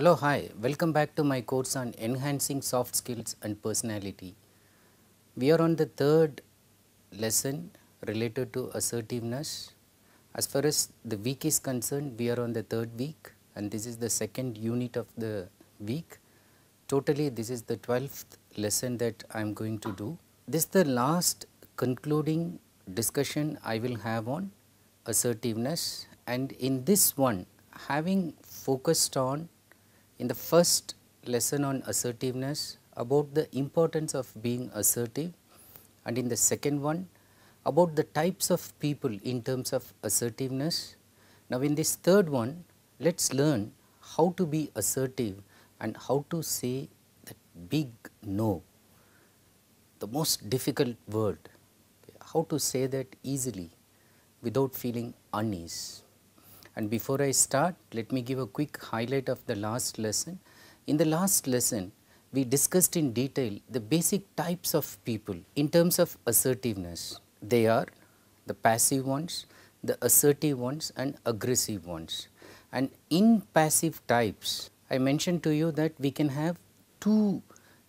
Hello, hi, welcome back to my course on enhancing soft skills and personality. We are on the third lesson related to assertiveness. As far as the week is concerned, we are on the third week and this is the second unit of the week. Totally, this is the 12th lesson that I am going to do. This is the last concluding discussion I will have on assertiveness and in this one having focused on in the first lesson on assertiveness about the importance of being assertive and in the second one about the types of people in terms of assertiveness. Now, in this third one let us learn how to be assertive and how to say that big no, the most difficult word, how to say that easily without feeling unease. And before I start, let me give a quick highlight of the last lesson. In the last lesson, we discussed in detail the basic types of people in terms of assertiveness. They are the passive ones, the assertive ones and aggressive ones. And in passive types, I mentioned to you that we can have two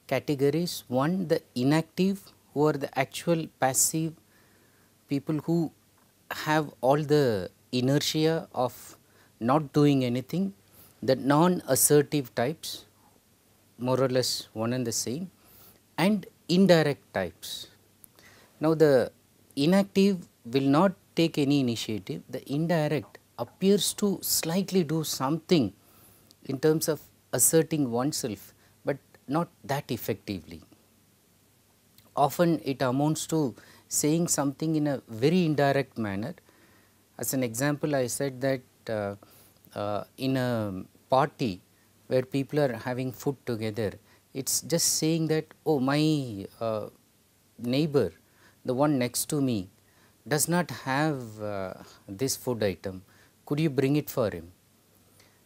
categories. One, the inactive who are the actual passive people who have all the inertia of not doing anything, the non-assertive types more or less one and the same and indirect types. Now, the inactive will not take any initiative, the indirect appears to slightly do something in terms of asserting oneself, but not that effectively. Often it amounts to saying something in a very indirect manner as an example, I said that uh, uh, in a party where people are having food together, it is just saying that, oh my uh, neighbor, the one next to me does not have uh, this food item, could you bring it for him?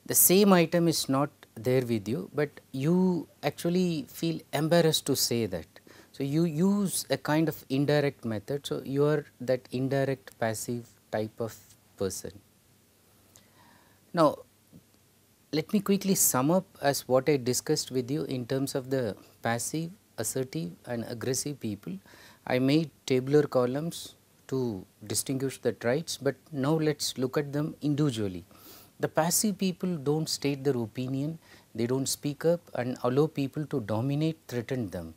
The same item is not there with you, but you actually feel embarrassed to say that. So, you use a kind of indirect method. So, you are that indirect passive type of person. Now, let me quickly sum up as what I discussed with you in terms of the passive, assertive and aggressive people. I made tabular columns to distinguish the traits, but now let us look at them individually. The passive people do not state their opinion, they do not speak up and allow people to dominate, threaten them.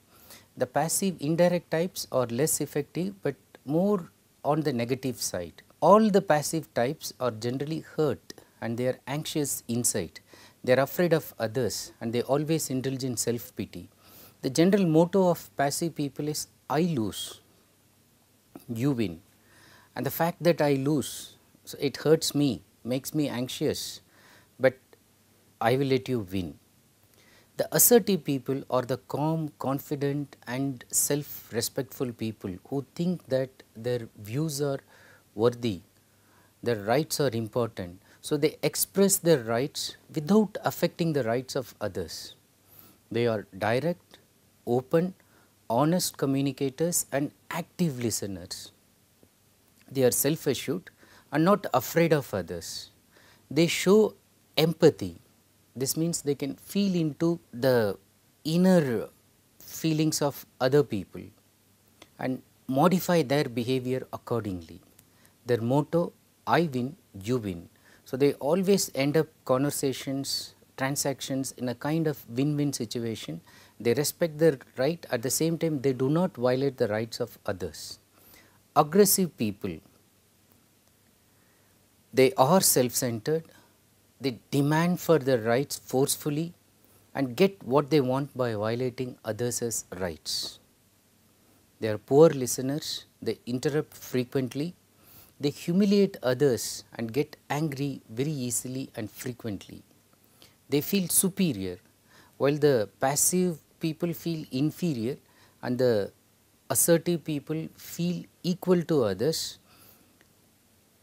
The passive indirect types are less effective, but more on the negative side all the passive types are generally hurt and they are anxious inside. They are afraid of others and they always indulge in self pity. The general motto of passive people is I lose, you win. And the fact that I lose, so it hurts me, makes me anxious, but I will let you win. The assertive people are the calm, confident and self-respectful people who think that their views are worthy, their rights are important. So, they express their rights without affecting the rights of others. They are direct, open, honest communicators and active listeners. They are self assured and not afraid of others. They show empathy. This means they can feel into the inner feelings of other people and modify their behavior accordingly their motto I win, you win. So, they always end up conversations, transactions in a kind of win-win situation. They respect their right, at the same time they do not violate the rights of others. Aggressive people, they are self-centered, they demand for their rights forcefully and get what they want by violating others' rights. They are poor listeners, they interrupt frequently they humiliate others and get angry very easily and frequently. They feel superior while the passive people feel inferior and the assertive people feel equal to others.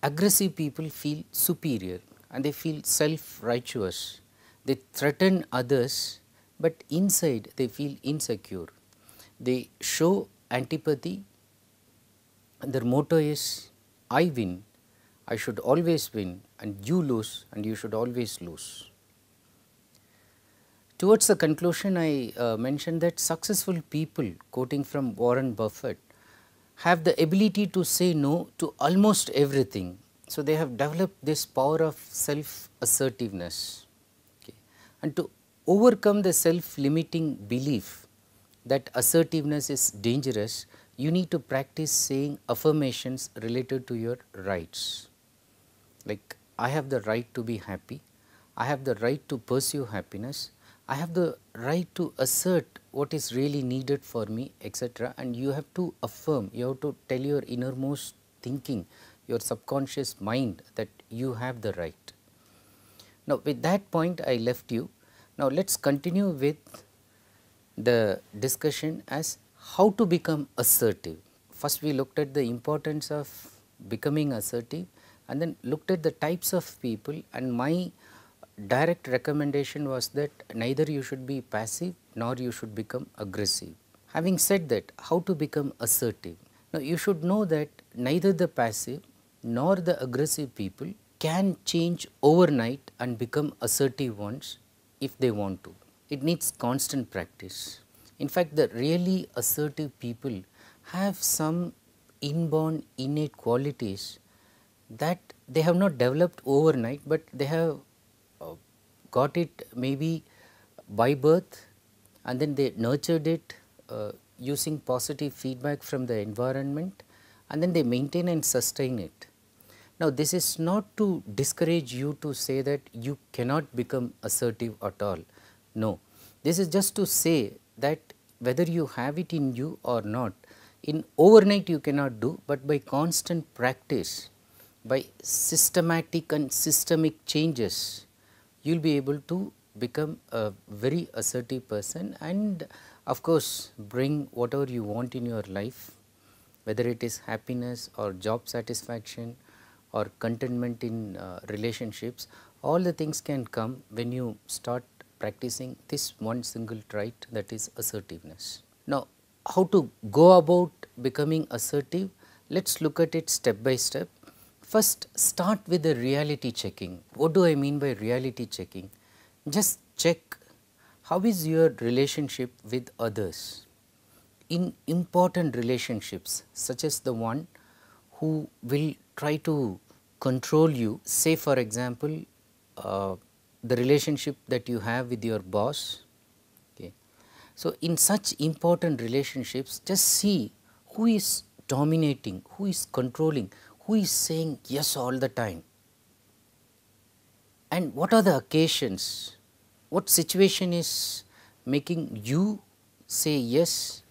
Aggressive people feel superior and they feel self righteous. They threaten others but inside they feel insecure. They show antipathy and their motto is I win, I should always win and you lose and you should always lose. Towards the conclusion, I uh, mentioned that successful people, quoting from Warren Buffett, have the ability to say no to almost everything. So, they have developed this power of self assertiveness okay. and to overcome the self limiting belief that assertiveness is dangerous, you need to practice saying affirmations related to your rights. Like I have the right to be happy, I have the right to pursue happiness, I have the right to assert what is really needed for me etc. and you have to affirm, you have to tell your innermost thinking, your subconscious mind that you have the right. Now with that point I left you, now let us continue with the discussion as how to become assertive. First we looked at the importance of becoming assertive and then looked at the types of people and my direct recommendation was that neither you should be passive nor you should become aggressive. Having said that, how to become assertive? Now you should know that neither the passive nor the aggressive people can change overnight and become assertive ones if they want to. It needs constant practice. In fact, the really assertive people have some inborn innate qualities that they have not developed overnight, but they have uh, got it maybe by birth and then they nurtured it uh, using positive feedback from the environment and then they maintain and sustain it. Now, this is not to discourage you to say that you cannot become assertive at all. No, this is just to say that whether you have it in you or not in overnight you cannot do, but by constant practice by systematic and systemic changes you will be able to become a very assertive person and of course bring whatever you want in your life whether it is happiness or job satisfaction or contentment in uh, relationships all the things can come when you start practicing this one single trait that is assertiveness. Now, how to go about becoming assertive? Let us look at it step by step. First, start with the reality checking. What do I mean by reality checking? Just check how is your relationship with others. In important relationships, such as the one who will try to control you, say for example, uh, the relationship that you have with your boss. Okay. So, in such important relationships, just see who is dominating, who is controlling, who is saying yes all the time, and what are the occasions, what situation is making you say yes,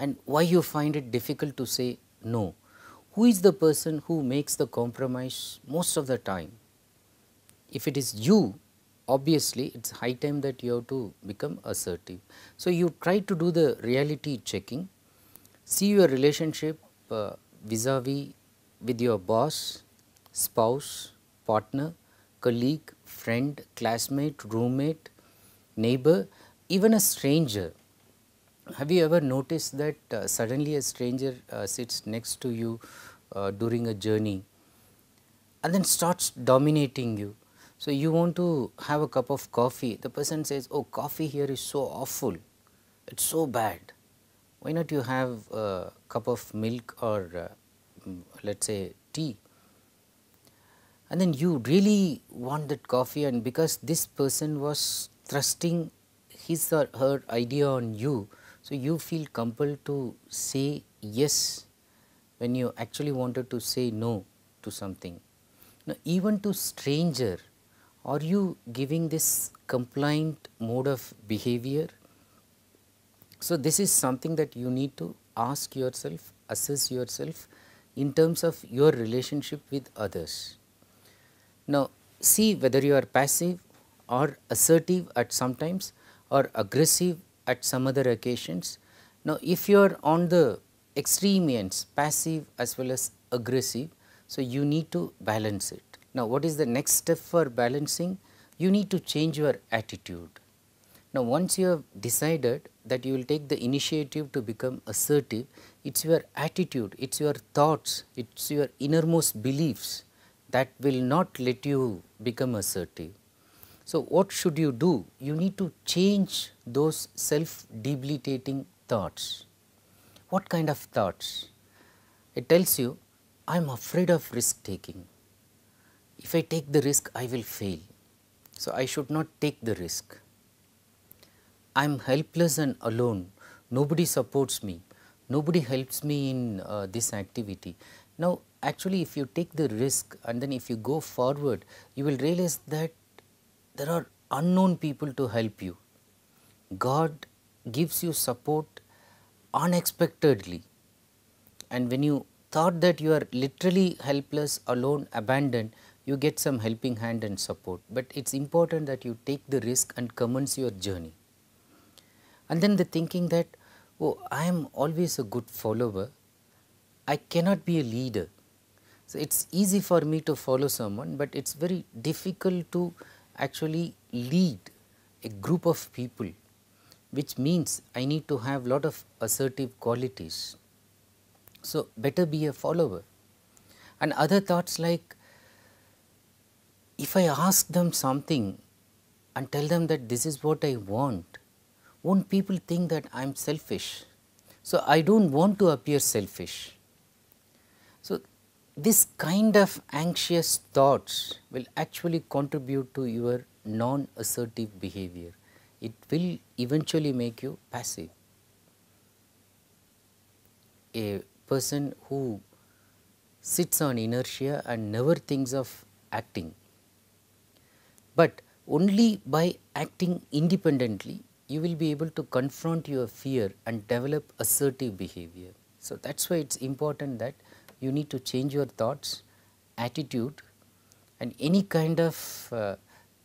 and why you find it difficult to say no. Who is the person who makes the compromise most of the time? If it is you, obviously it is high time that you have to become assertive. So, you try to do the reality checking, see your relationship uh, vis-a-vis uh, -vis with your boss, spouse, partner, colleague, friend, classmate, roommate, neighbor, even a stranger. Have you ever noticed that uh, suddenly a stranger uh, sits next to you uh, during a journey and then starts dominating you? So, you want to have a cup of coffee, the person says, oh coffee here is so awful, it is so bad. Why not you have a cup of milk or uh, mm, let us say tea and then you really want that coffee and because this person was thrusting his or her idea on you, so you feel compelled to say yes when you actually wanted to say no to something. Now, even to stranger are you giving this compliant mode of behavior? So, this is something that you need to ask yourself, assess yourself in terms of your relationship with others. Now, see whether you are passive or assertive at some times, or aggressive at some other occasions. Now, if you are on the extreme ends, passive as well as aggressive, so you need to balance it. Now, what is the next step for balancing? You need to change your attitude. Now, once you have decided that you will take the initiative to become assertive, it is your attitude, it is your thoughts, it is your innermost beliefs that will not let you become assertive. So, what should you do? You need to change those self debilitating thoughts. What kind of thoughts? It tells you, I am afraid of risk taking if I take the risk I will fail. So, I should not take the risk. I am helpless and alone, nobody supports me, nobody helps me in uh, this activity. Now, actually if you take the risk and then if you go forward, you will realize that there are unknown people to help you. God gives you support unexpectedly and when you thought that you are literally helpless, alone, abandoned, you get some helping hand and support, but it is important that you take the risk and commence your journey. And then the thinking that, oh, I am always a good follower, I cannot be a leader. So, it is easy for me to follow someone, but it is very difficult to actually lead a group of people, which means I need to have lot of assertive qualities. So, better be a follower. And other thoughts like if I ask them something and tell them that this is what I want, won't people think that I am selfish? So, I do not want to appear selfish. So, this kind of anxious thoughts will actually contribute to your non assertive behavior. It will eventually make you passive. A person who sits on inertia and never thinks of acting but only by acting independently you will be able to confront your fear and develop assertive behavior. So, that is why it is important that you need to change your thoughts, attitude and any kind of uh,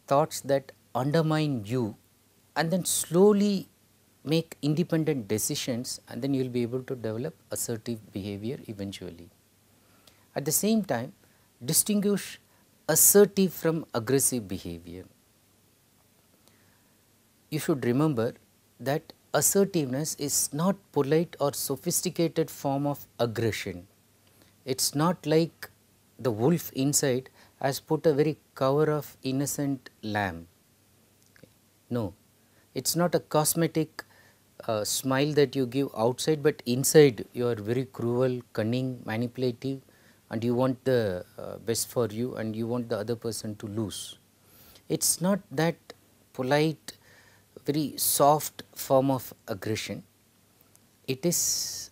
thoughts that undermine you and then slowly make independent decisions and then you will be able to develop assertive behavior eventually. At the same time distinguish assertive from aggressive behavior. You should remember that assertiveness is not polite or sophisticated form of aggression. It is not like the wolf inside has put a very cover of innocent lamb. No, it is not a cosmetic uh, smile that you give outside, but inside you are very cruel, cunning, manipulative and you want the uh, best for you and you want the other person to lose. It is not that polite, very soft form of aggression. It is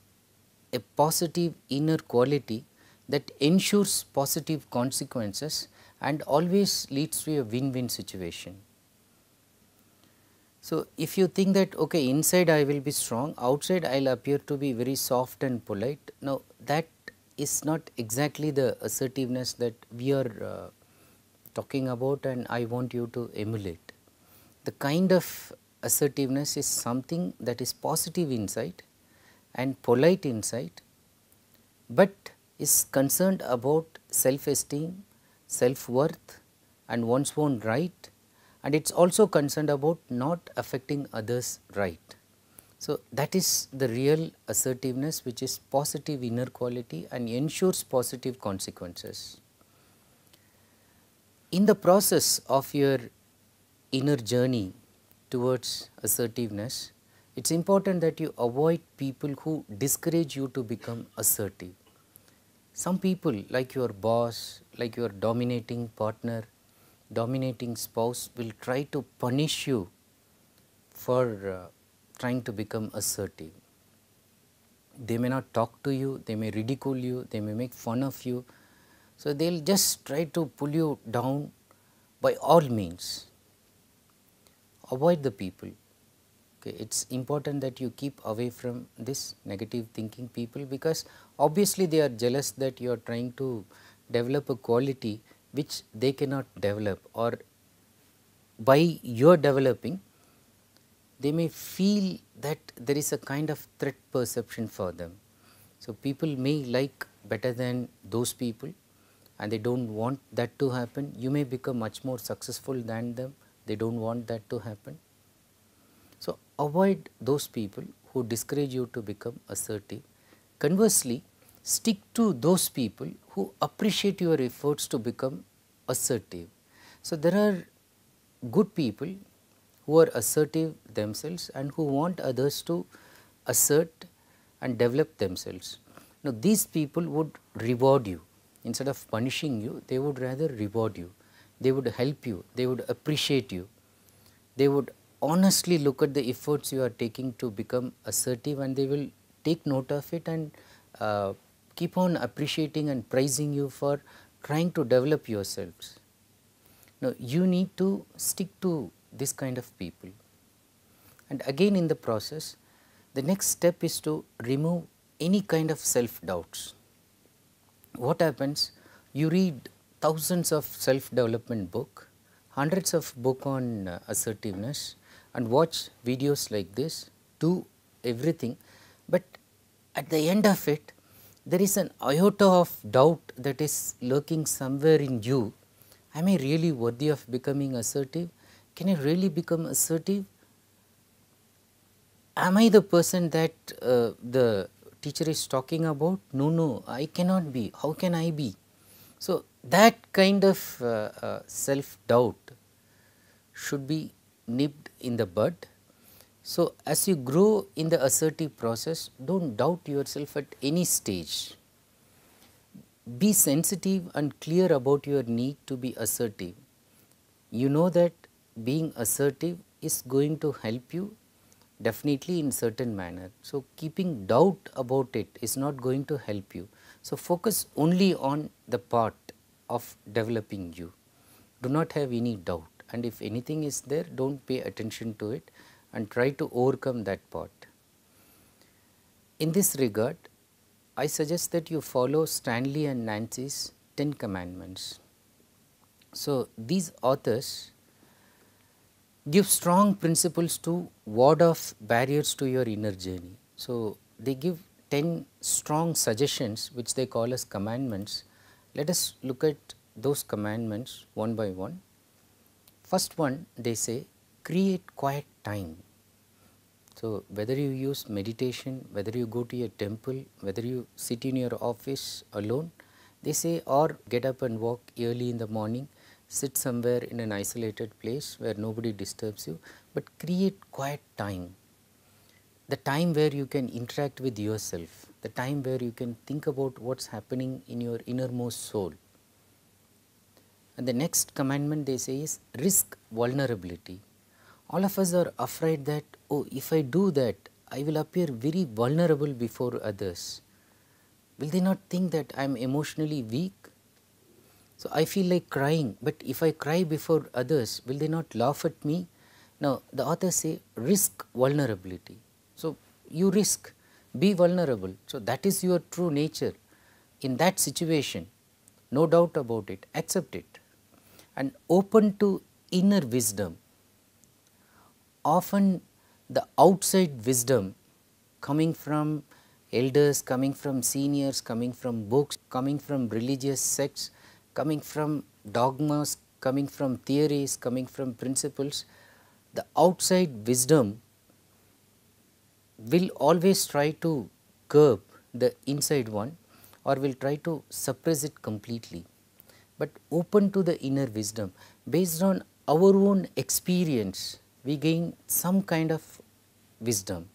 a positive inner quality that ensures positive consequences and always leads to a win-win situation. So, if you think that okay inside I will be strong, outside I will appear to be very soft and polite, now that is not exactly the assertiveness that we are uh, talking about and I want you to emulate. The kind of assertiveness is something that is positive insight and polite insight, but is concerned about self esteem, self worth and one's own right and it is also concerned about not affecting others right. So, that is the real assertiveness which is positive inner quality and ensures positive consequences. In the process of your inner journey towards assertiveness, it is important that you avoid people who discourage you to become assertive. Some people like your boss, like your dominating partner, dominating spouse will try to punish you for uh, trying to become assertive. They may not talk to you, they may ridicule you, they may make fun of you. So, they will just try to pull you down by all means. Avoid the people. Okay, it's important that you keep away from this negative thinking people because obviously they are jealous that you are trying to develop a quality which they cannot develop or by your developing they may feel that there is a kind of threat perception for them. So, people may like better than those people and they do not want that to happen. You may become much more successful than them, they do not want that to happen. So, avoid those people who discourage you to become assertive. Conversely, stick to those people who appreciate your efforts to become assertive. So, there are good people who are assertive themselves and who want others to assert and develop themselves. Now, these people would reward you instead of punishing you, they would rather reward you, they would help you, they would appreciate you, they would honestly look at the efforts you are taking to become assertive and they will take note of it and uh, keep on appreciating and praising you for trying to develop yourselves. Now, you need to stick to this kind of people. And again in the process, the next step is to remove any kind of self doubts. What happens? You read thousands of self development book, hundreds of book on uh, assertiveness and watch videos like this, do everything, but at the end of it, there is an iota of doubt that is lurking somewhere in you. Am I really worthy of becoming assertive? can I really become assertive? Am I the person that uh, the teacher is talking about? No, no, I cannot be. How can I be? So, that kind of uh, uh, self doubt should be nipped in the bud. So, as you grow in the assertive process, do not doubt yourself at any stage. Be sensitive and clear about your need to be assertive. You know that being assertive is going to help you definitely in certain manner. So, keeping doubt about it is not going to help you. So, focus only on the part of developing you. Do not have any doubt and if anything is there, do not pay attention to it and try to overcome that part. In this regard, I suggest that you follow Stanley and Nancy's 10 commandments. So, these authors give strong principles to ward off barriers to your inner journey. So, they give 10 strong suggestions which they call as commandments. Let us look at those commandments one by one. First one they say create quiet time. So, whether you use meditation, whether you go to a temple, whether you sit in your office alone, they say or get up and walk early in the morning, sit somewhere in an isolated place where nobody disturbs you, but create quiet time. The time where you can interact with yourself, the time where you can think about what is happening in your innermost soul. And the next commandment they say is risk vulnerability. All of us are afraid that, oh, if I do that, I will appear very vulnerable before others. Will they not think that I am emotionally weak? So, I feel like crying, but if I cry before others, will they not laugh at me? Now, the authors say risk vulnerability. So, you risk, be vulnerable. So, that is your true nature. In that situation, no doubt about it, accept it. And open to inner wisdom. Often, the outside wisdom coming from elders, coming from seniors, coming from books, coming from religious sects coming from dogmas, coming from theories, coming from principles, the outside wisdom will always try to curb the inside one or will try to suppress it completely, but open to the inner wisdom based on our own experience we gain some kind of wisdom.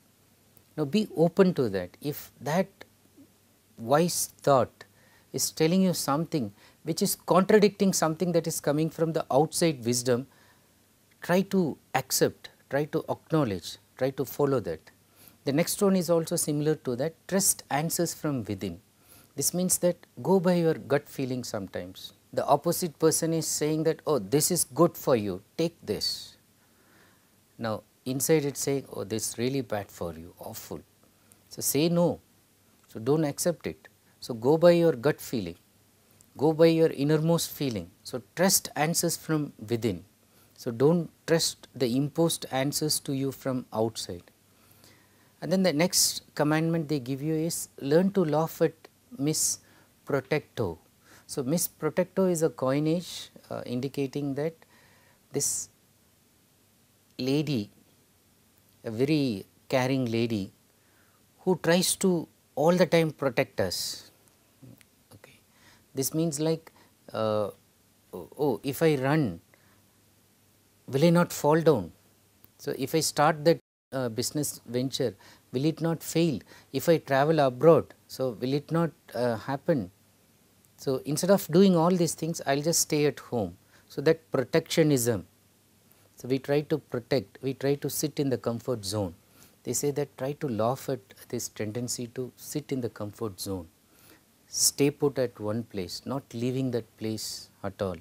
Now, be open to that if that wise thought is telling you something which is contradicting something that is coming from the outside wisdom, try to accept, try to acknowledge, try to follow that. The next one is also similar to that, trust answers from within. This means that go by your gut feeling sometimes. The opposite person is saying that, oh, this is good for you, take this. Now, inside it's saying, oh, this is really bad for you, awful. So, say no. So, don't accept it. So, go by your gut feeling go by your innermost feeling. So, trust answers from within. So, do not trust the imposed answers to you from outside. And then the next commandment they give you is learn to laugh at Protecto. So, Protecto is a coinage uh, indicating that this lady, a very caring lady who tries to all the time protect us, this means like uh, oh if I run will I not fall down? So, if I start that uh, business venture will it not fail? If I travel abroad so will it not uh, happen? So, instead of doing all these things I will just stay at home. So, that protectionism. So, we try to protect, we try to sit in the comfort zone. They say that try to laugh at this tendency to sit in the comfort zone stay put at one place, not leaving that place at all,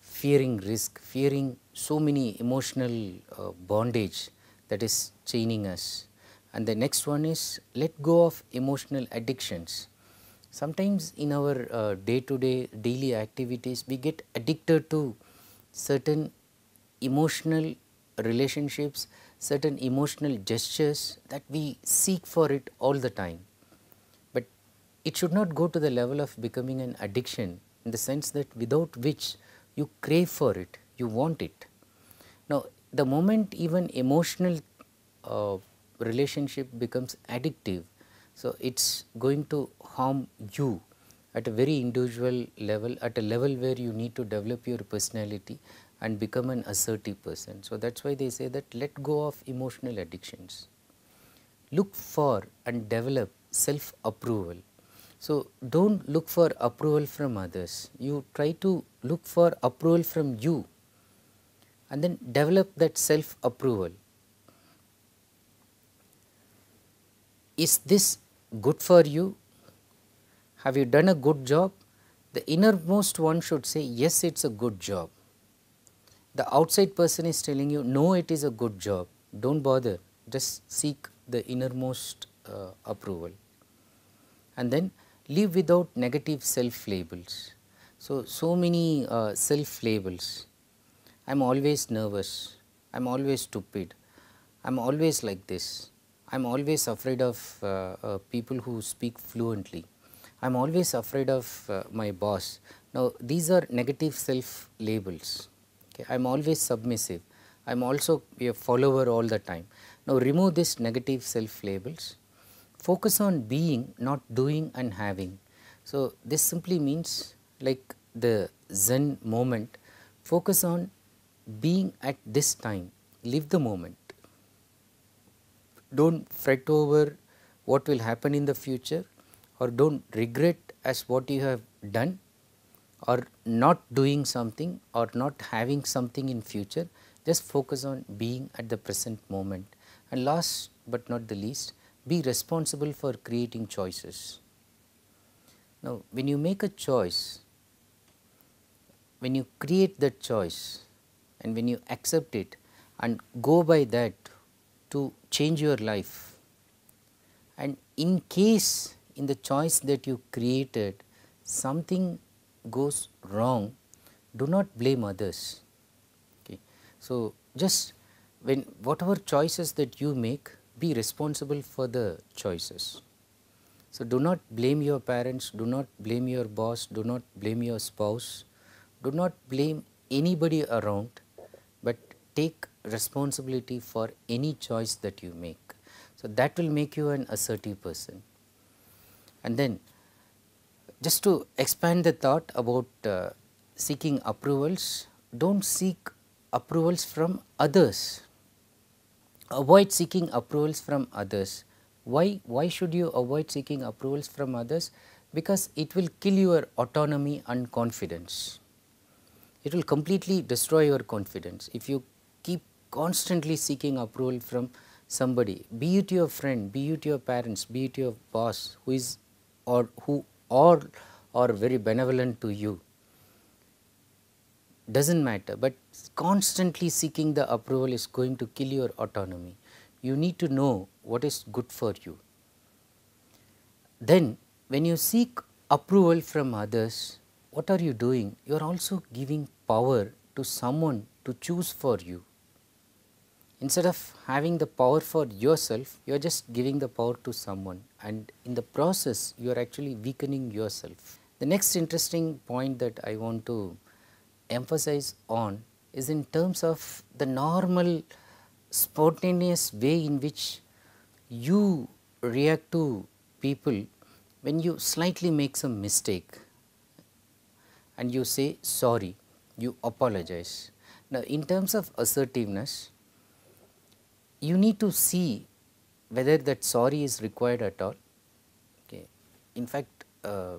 fearing risk, fearing so many emotional uh, bondage that is chaining us. And the next one is let go of emotional addictions. Sometimes in our day to day daily activities, we get addicted to certain emotional relationships, certain emotional gestures that we seek for it all the time it should not go to the level of becoming an addiction in the sense that without which you crave for it, you want it. Now, the moment even emotional uh, relationship becomes addictive, so it is going to harm you at a very individual level, at a level where you need to develop your personality and become an assertive person. So, that is why they say that let go of emotional addictions. Look for and develop self approval so, do not look for approval from others, you try to look for approval from you and then develop that self approval. Is this good for you? Have you done a good job? The innermost one should say, yes, it is a good job. The outside person is telling you, no, it is a good job, do not bother, just seek the innermost uh, approval. And then live without negative self labels. So, so many uh, self labels. I am always nervous. I am always stupid. I am always like this. I am always afraid of uh, uh, people who speak fluently. I am always afraid of uh, my boss. Now, these are negative self labels. Okay? I am always submissive. I am also a follower all the time. Now, remove these negative self labels focus on being not doing and having. So, this simply means like the Zen moment focus on being at this time live the moment don't fret over what will happen in the future or don't regret as what you have done or not doing something or not having something in future just focus on being at the present moment and last but not the least be responsible for creating choices. Now, when you make a choice, when you create that choice and when you accept it and go by that to change your life and in case in the choice that you created something goes wrong, do not blame others. Okay. So, just when whatever choices that you make, be responsible for the choices. So, do not blame your parents, do not blame your boss, do not blame your spouse, do not blame anybody around, but take responsibility for any choice that you make. So, that will make you an assertive person. And then just to expand the thought about uh, seeking approvals, do not seek approvals from others, avoid seeking approvals from others. Why, why should you avoid seeking approvals from others? Because it will kill your autonomy and confidence. It will completely destroy your confidence. If you keep constantly seeking approval from somebody, be it your friend, be it your parents, be it your boss who is or who or or very benevolent to you, does not matter, but constantly seeking the approval is going to kill your autonomy. You need to know what is good for you. Then when you seek approval from others, what are you doing? You are also giving power to someone to choose for you. Instead of having the power for yourself, you are just giving the power to someone and in the process you are actually weakening yourself. The next interesting point that I want to emphasize on is in terms of the normal spontaneous way in which you react to people when you slightly make some mistake and you say sorry, you apologize. Now, in terms of assertiveness, you need to see whether that sorry is required at all. Okay. In fact, uh,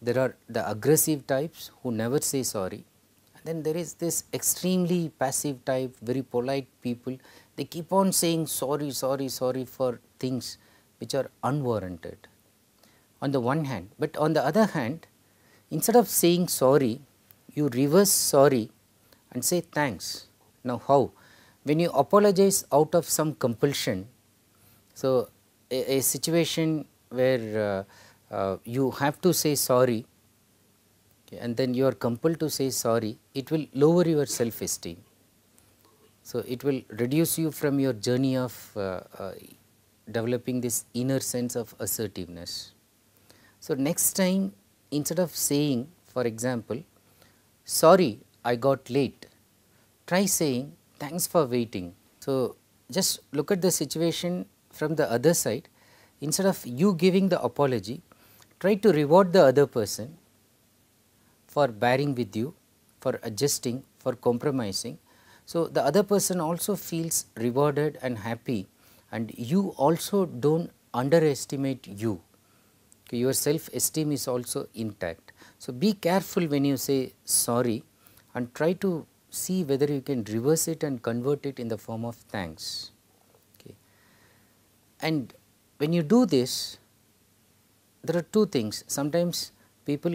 there are the aggressive types who never say sorry and then there is this extremely passive type very polite people they keep on saying sorry sorry sorry for things which are unwarranted on the one hand but on the other hand instead of saying sorry you reverse sorry and say thanks now how when you apologize out of some compulsion so a, a situation where uh, uh, you have to say sorry okay, and then you are compelled to say sorry, it will lower your self esteem. So, it will reduce you from your journey of uh, uh, developing this inner sense of assertiveness. So, next time instead of saying for example, sorry I got late, try saying thanks for waiting. So, just look at the situation from the other side instead of you giving the apology try to reward the other person for bearing with you, for adjusting, for compromising. So, the other person also feels rewarded and happy and you also do not underestimate you, okay, your self esteem is also intact. So, be careful when you say sorry and try to see whether you can reverse it and convert it in the form of thanks. Okay. And when you do this, there are two things sometimes people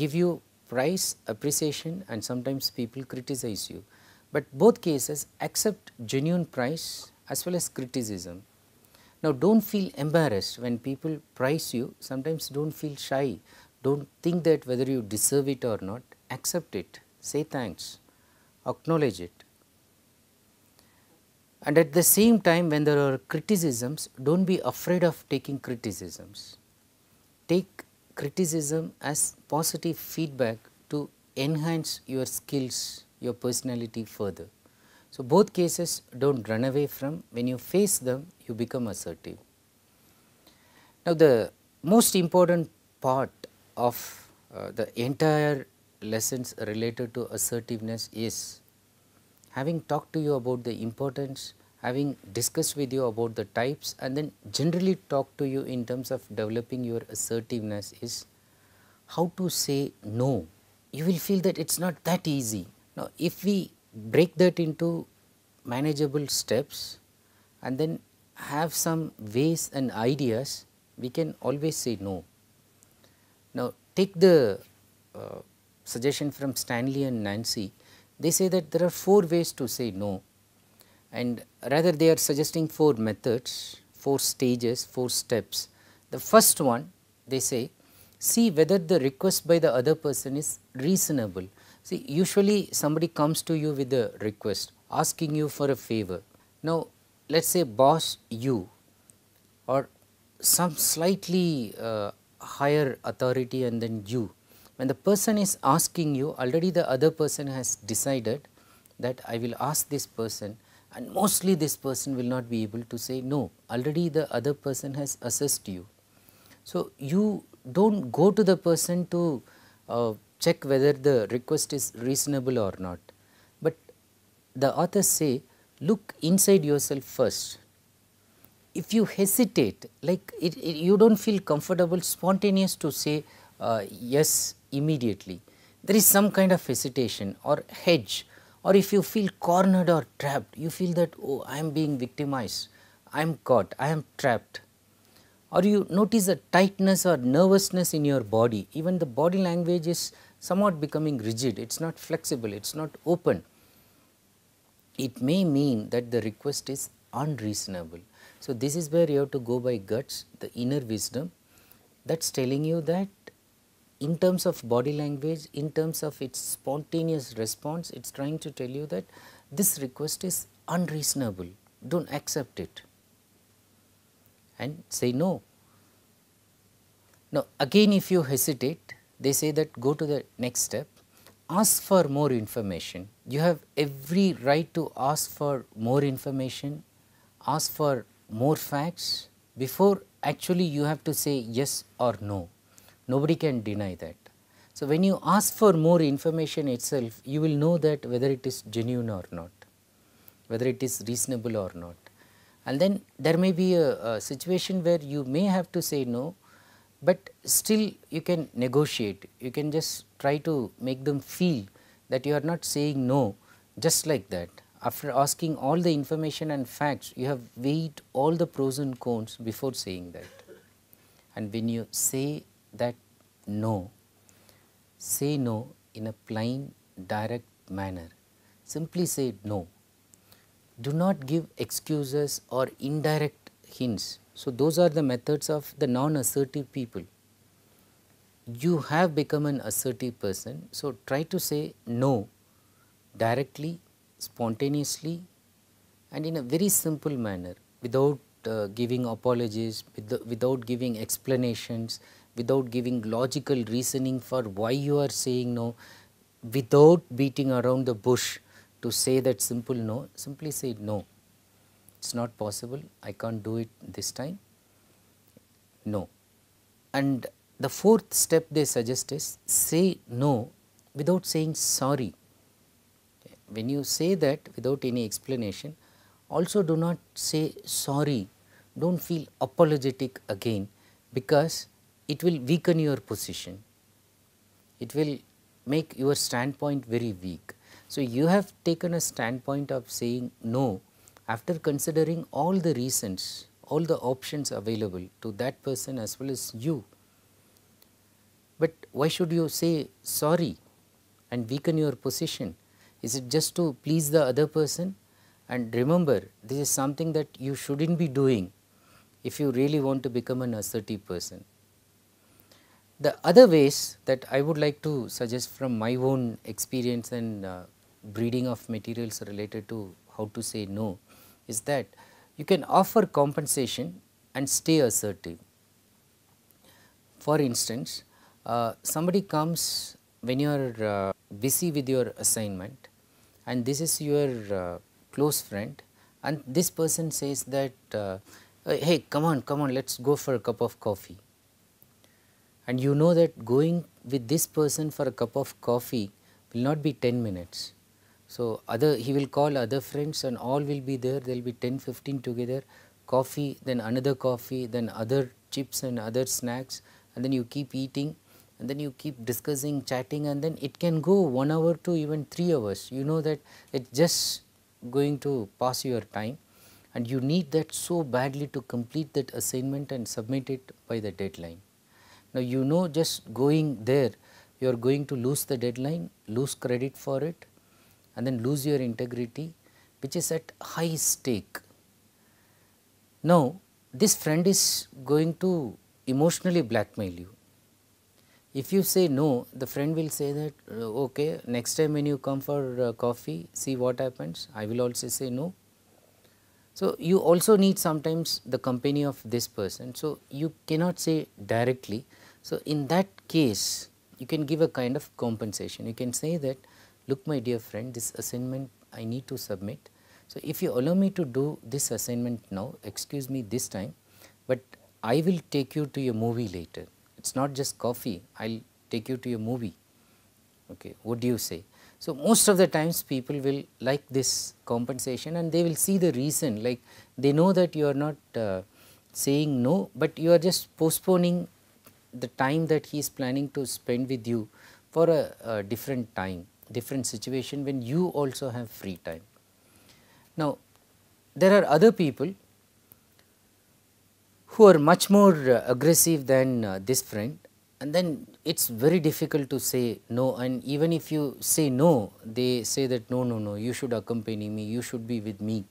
give you price appreciation and sometimes people criticize you, but both cases accept genuine price as well as criticism. Now, do not feel embarrassed when people price you, sometimes do not feel shy, do not think that whether you deserve it or not, accept it, say thanks, acknowledge it. And at the same time when there are criticisms, do not be afraid of taking criticisms take criticism as positive feedback to enhance your skills, your personality further. So, both cases do not run away from when you face them you become assertive. Now, the most important part of uh, the entire lessons related to assertiveness is having talked to you about the importance having discussed with you about the types and then generally talk to you in terms of developing your assertiveness is how to say no. You will feel that it is not that easy. Now, if we break that into manageable steps and then have some ways and ideas, we can always say no. Now, take the uh, suggestion from Stanley and Nancy, they say that there are four ways to say no and rather they are suggesting four methods, four stages, four steps. The first one they say see whether the request by the other person is reasonable. See usually somebody comes to you with a request asking you for a favor. Now let us say boss you or some slightly uh, higher authority and then you. When the person is asking you already the other person has decided that I will ask this person and mostly this person will not be able to say no already the other person has assessed you. So, you do not go to the person to uh, check whether the request is reasonable or not, but the authors say look inside yourself first. If you hesitate like it, it, you do not feel comfortable spontaneous to say uh, yes immediately, there is some kind of hesitation or hedge or if you feel cornered or trapped, you feel that oh I am being victimized, I am caught, I am trapped or you notice a tightness or nervousness in your body, even the body language is somewhat becoming rigid, it is not flexible, it is not open. It may mean that the request is unreasonable. So, this is where you have to go by guts, the inner wisdom that is telling you that in terms of body language, in terms of its spontaneous response, it is trying to tell you that this request is unreasonable, do not accept it and say no. Now, again if you hesitate, they say that go to the next step, ask for more information. You have every right to ask for more information, ask for more facts before actually you have to say yes or no. Nobody can deny that. So, when you ask for more information itself, you will know that whether it is genuine or not, whether it is reasonable or not. And then there may be a, a situation where you may have to say no, but still you can negotiate, you can just try to make them feel that you are not saying no just like that. After asking all the information and facts, you have weighed all the pros and cons before saying that. And when you say that no, say no in a plain direct manner. Simply say no. Do not give excuses or indirect hints. So, those are the methods of the non assertive people. You have become an assertive person, so try to say no directly, spontaneously, and in a very simple manner without uh, giving apologies, without giving explanations, without giving logical reasoning for why you are saying no, without beating around the bush to say that simple no, simply say no, it is not possible, I can't do it this time, no. And the fourth step they suggest is say no without saying sorry. When you say that without any explanation, also do not say sorry, do not feel apologetic again because it will weaken your position. It will make your standpoint very weak. So, you have taken a standpoint of saying no after considering all the reasons, all the options available to that person as well as you. But why should you say sorry and weaken your position? Is it just to please the other person? And remember, this is something that you shouldn't be doing if you really want to become an assertive person. The other ways that I would like to suggest from my own experience and uh, breeding of materials related to how to say no is that you can offer compensation and stay assertive. For instance, uh, somebody comes when you are uh, busy with your assignment and this is your uh, close friend and this person says that uh, hey come on come on let us go for a cup of coffee and you know that going with this person for a cup of coffee will not be 10 minutes. So, other he will call other friends and all will be there, there will be 10, 15 together, coffee, then another coffee, then other chips and other snacks and then you keep eating and then you keep discussing, chatting and then it can go 1 hour to even 3 hours. You know that it is just going to pass your time and you need that so badly to complete that assignment and submit it by the deadline. Now, you know just going there you are going to lose the deadline, lose credit for it and then lose your integrity which is at high stake. Now, this friend is going to emotionally blackmail you. If you say no, the friend will say that uh, okay, next time when you come for uh, coffee, see what happens, I will also say no. So, you also need sometimes the company of this person. So, you cannot say directly, so, in that case you can give a kind of compensation, you can say that look my dear friend this assignment I need to submit. So, if you allow me to do this assignment now excuse me this time, but I will take you to your movie later it is not just coffee I will take you to your movie okay what do you say. So, most of the times people will like this compensation and they will see the reason like they know that you are not uh, saying no, but you are just postponing the time that he is planning to spend with you for a, a different time, different situation when you also have free time. Now, there are other people who are much more uh, aggressive than uh, this friend and then it is very difficult to say no and even if you say no, they say that no, no, no, you should accompany me, you should be with me,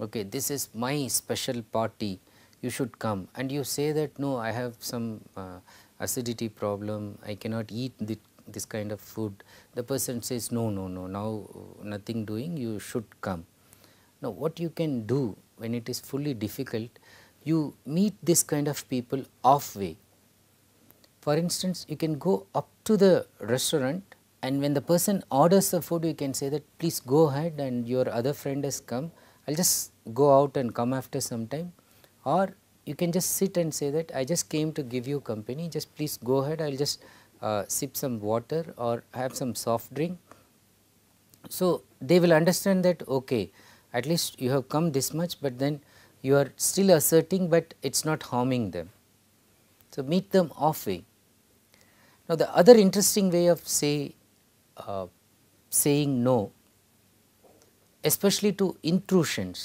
okay, this is my special party you should come and you say that no I have some uh, acidity problem, I cannot eat the, this kind of food, the person says no, no, no, now nothing doing, you should come. Now what you can do when it is fully difficult, you meet this kind of people off way. For instance, you can go up to the restaurant and when the person orders the food, you can say that please go ahead and your other friend has come, I will just go out and come after some time or you can just sit and say that I just came to give you company just please go ahead I will just uh, sip some water or have some soft drink. So, they will understand that okay at least you have come this much, but then you are still asserting, but it is not harming them. So, meet them off way. Now, the other interesting way of say uh, saying no especially to intrusions.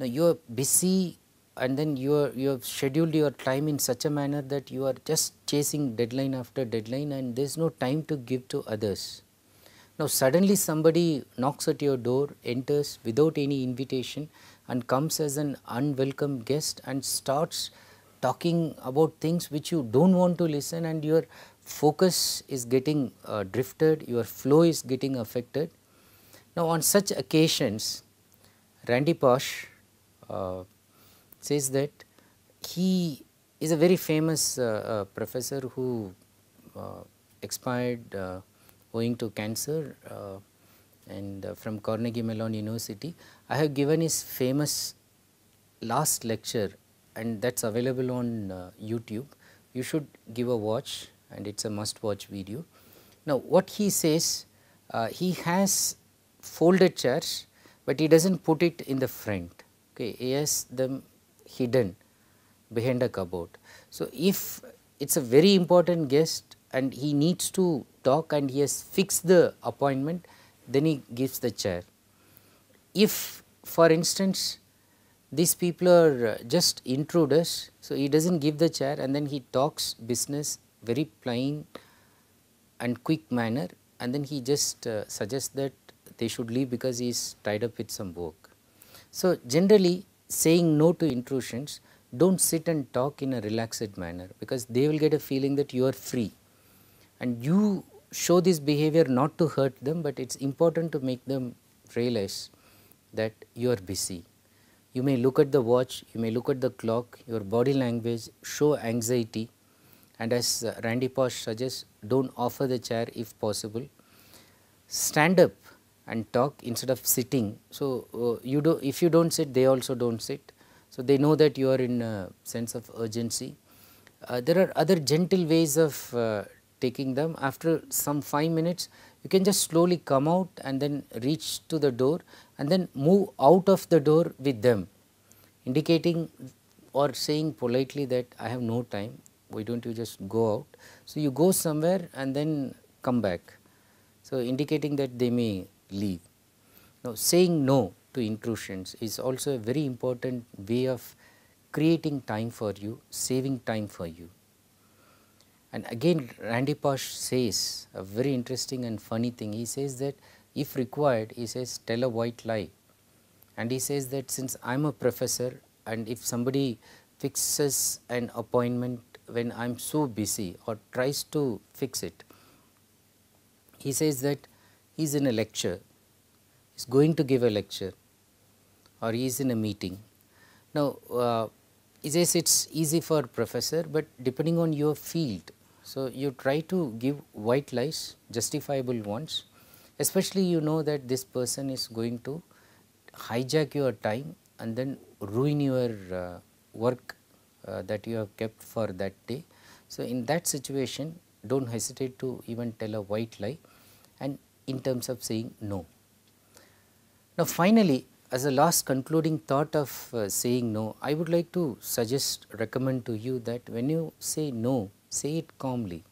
Now, you are busy and then you are you have scheduled your time in such a manner that you are just chasing deadline after deadline and there is no time to give to others. Now suddenly somebody knocks at your door, enters without any invitation and comes as an unwelcome guest and starts talking about things which you do not want to listen and your focus is getting uh, drifted, your flow is getting affected. Now on such occasions, Randy Posh uh, says that he is a very famous uh, uh, professor who uh, expired owing to cancer and from Carnegie Mellon University. I have given his famous last lecture and that is available on uh, YouTube. You should give a watch and it is a must watch video. Now what he says, uh, he has folded chairs but he does not put it in the front, okay. he has them hidden behind a cupboard. So, if it is a very important guest and he needs to talk and he has fixed the appointment, then he gives the chair. If for instance, these people are uh, just intruders, so he does not give the chair and then he talks business very plain and quick manner and then he just uh, suggests that they should leave because he is tied up with some work. So, generally saying no to intrusions, don't sit and talk in a relaxed manner because they will get a feeling that you are free. And you show this behavior not to hurt them, but it is important to make them realize that you are busy. You may look at the watch, you may look at the clock, your body language show anxiety and as Randy Posh suggests, do not offer the chair if possible. Stand up and talk instead of sitting. So, uh, you do if you do not sit they also do not sit. So, they know that you are in a sense of urgency. Uh, there are other gentle ways of uh, taking them after some 5 minutes you can just slowly come out and then reach to the door and then move out of the door with them indicating or saying politely that I have no time why do not you just go out. So, you go somewhere and then come back. So, indicating that they may leave. Now, saying no to intrusions is also a very important way of creating time for you, saving time for you. And again Randy Posh says a very interesting and funny thing, he says that if required he says tell a white lie and he says that since I am a professor and if somebody fixes an appointment when I am so busy or tries to fix it, he says that he is in a lecture, he is going to give a lecture or he is in a meeting. Now, uh, yes, it is easy for professor, but depending on your field. So, you try to give white lies, justifiable ones, especially you know that this person is going to hijack your time and then ruin your uh, work uh, that you have kept for that day. So, in that situation, do not hesitate to even tell a white lie and in terms of saying no. Now, finally, as a last concluding thought of uh, saying no, I would like to suggest, recommend to you that when you say no, say it calmly,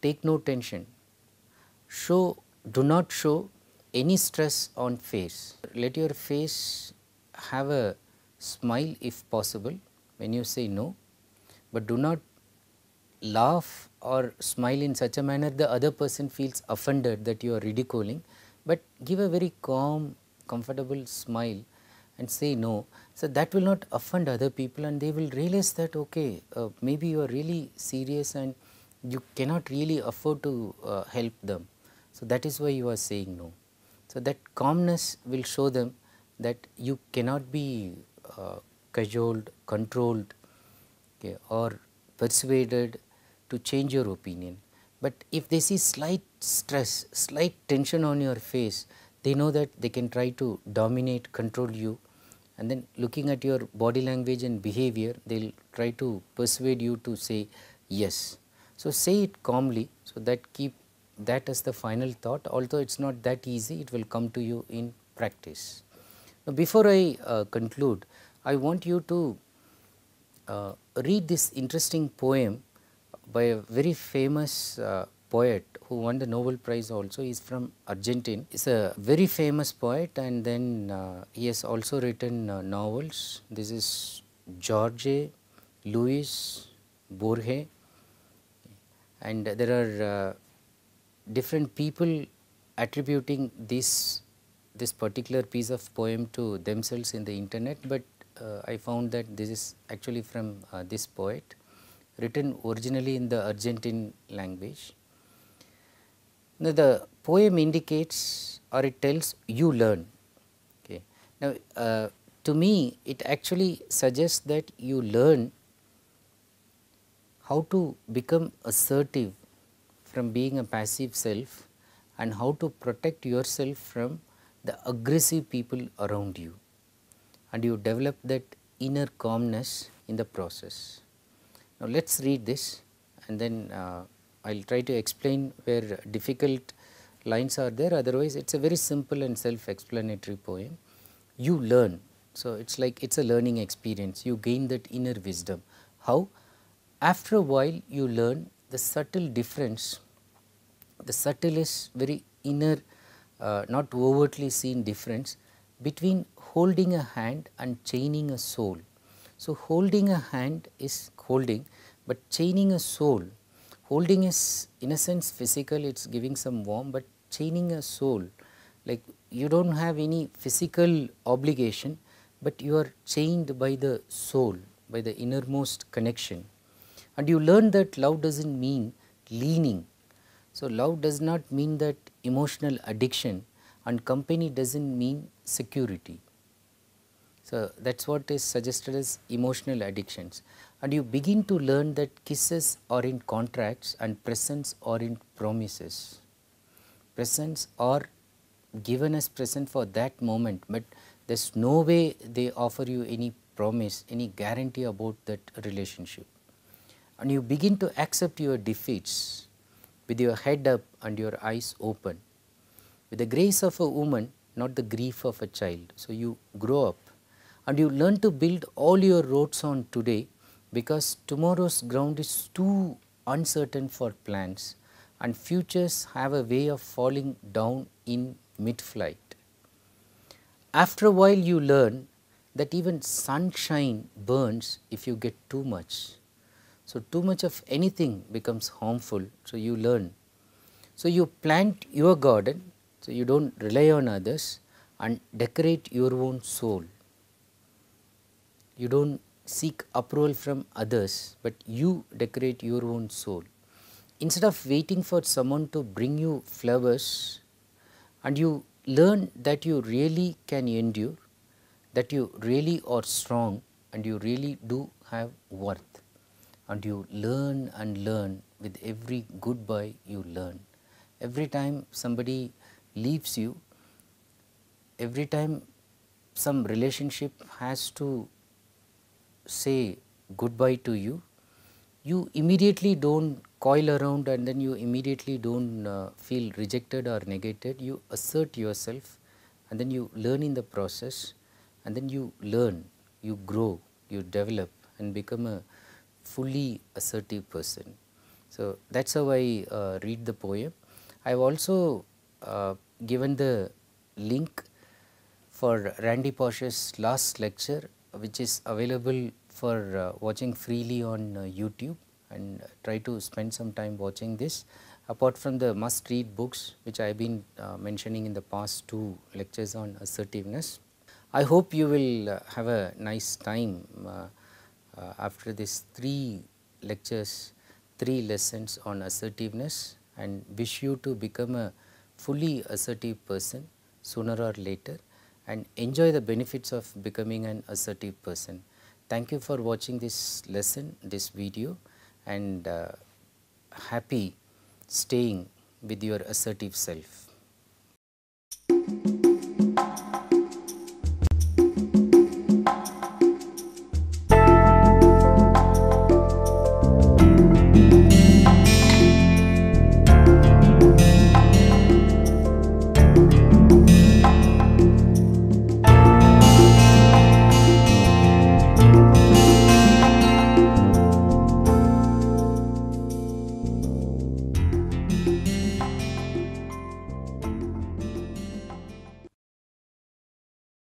take no tension, show, do not show any stress on face, let your face have a smile if possible when you say no, but do not laugh or smile in such a manner the other person feels offended that you are ridiculing but give a very calm comfortable smile and say no so that will not offend other people and they will realize that okay uh, maybe you are really serious and you cannot really afford to uh, help them so that is why you are saying no so that calmness will show them that you cannot be uh, cajoled controlled okay, or persuaded to change your opinion. But if they see slight stress, slight tension on your face, they know that they can try to dominate, control you and then looking at your body language and behavior, they will try to persuade you to say yes. So, say it calmly, so that keep that as the final thought, although it is not that easy, it will come to you in practice. Now, before I uh, conclude, I want you to uh, read this interesting poem by a very famous uh, poet who won the Nobel Prize also. He's from Argentina. He's a very famous poet and then uh, he has also written uh, novels. This is Jorge Luis Borges and there are uh, different people attributing this this particular piece of poem to themselves in the internet but uh, I found that this is actually from uh, this poet written originally in the Argentine language. Now, the poem indicates or it tells you learn. Okay. Now, uh, to me it actually suggests that you learn how to become assertive from being a passive self and how to protect yourself from the aggressive people around you and you develop that inner calmness in the process. Now, let us read this and then uh, I will try to explain where difficult lines are there otherwise it is a very simple and self explanatory poem. You learn. So, it is like it is a learning experience you gain that inner wisdom. How? After a while you learn the subtle difference, the subtlest very inner uh, not overtly seen difference between holding a hand and chaining a soul. So, holding a hand is holding, but chaining a soul, holding is in a sense physical, it is giving some warmth, but chaining a soul, like you do not have any physical obligation, but you are chained by the soul, by the innermost connection. And you learn that love does not mean leaning. So, love does not mean that emotional addiction and company does not mean security. So, that is what is suggested as emotional addictions and you begin to learn that kisses are in contracts and presents are in promises. Presents are given as present for that moment but there is no way they offer you any promise, any guarantee about that relationship. And you begin to accept your defeats with your head up and your eyes open. With the grace of a woman, not the grief of a child. So, you grow up and you learn to build all your roads on today because tomorrow's ground is too uncertain for plans and futures have a way of falling down in mid-flight. After a while you learn that even sunshine burns if you get too much. So, too much of anything becomes harmful, so you learn. So, you plant your garden, so you do not rely on others and decorate your own soul you do not seek approval from others, but you decorate your own soul. Instead of waiting for someone to bring you flowers and you learn that you really can endure, that you really are strong and you really do have worth and you learn and learn with every goodbye you learn. Every time somebody leaves you, every time some relationship has to say goodbye to you, you immediately do not coil around and then you immediately do not uh, feel rejected or negated. You assert yourself and then you learn in the process and then you learn, you grow, you develop and become a fully assertive person. So, that is how I uh, read the poem. I have also uh, given the link for Randy Posh's last lecture which is available for uh, watching freely on uh, YouTube and try to spend some time watching this. Apart from the must read books which I have been uh, mentioning in the past two lectures on assertiveness. I hope you will have a nice time after these three lectures, three lessons on assertiveness and wish you to become a fully assertive person sooner or later and enjoy the benefits of becoming an assertive person. Thank you for watching this lesson, this video and uh, happy staying with your assertive self.